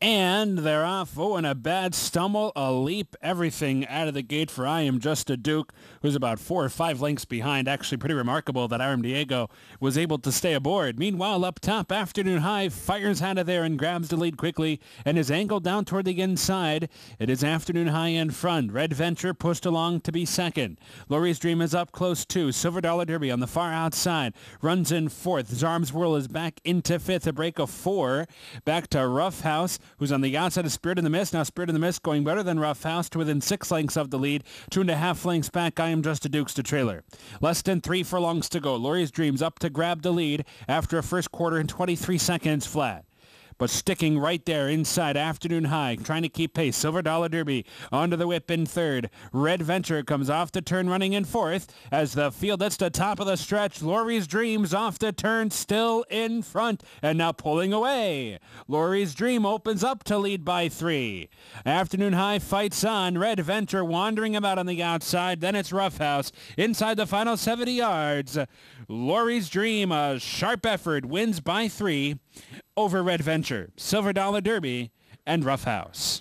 And there are Oh, and a bad stumble, a leap, everything out of the gate for I Am Just a Duke, who's about four or five lengths behind. Actually, pretty remarkable that Aram Diego was able to stay aboard. Meanwhile, up top, Afternoon High fires out of there and grabs the lead quickly and is angled down toward the inside. It is Afternoon High in front. Red Venture pushed along to be second. Laurie's Dream is up close too. Silver Dollar Derby on the far outside runs in fourth. Zarm's Whirl is back into fifth. A break of four. Back to Rough House who's on the outside of Spirit in the Mist. Now Spirit in the Mist going better than Rough House to within six lengths of the lead. Two and a half lengths back, I am Just a Dukes to trailer. Less than three furlongs to go. Laurie's Dreams up to grab the lead after a first quarter in 23 seconds flat but sticking right there inside afternoon high, trying to keep pace. Silver Dollar Derby onto the whip in third. Red Venture comes off the turn running in fourth as the field, that's the top of the stretch. Laurie's Dreams off the turn still in front and now pulling away. Laurie's Dream opens up to lead by three. Afternoon High fights on. Red Venture wandering about on the outside. Then it's Roughhouse inside the final 70 yards. Laurie's Dream, a sharp effort, wins by three over Red Venture, Silver Dollar Derby, and Rough House.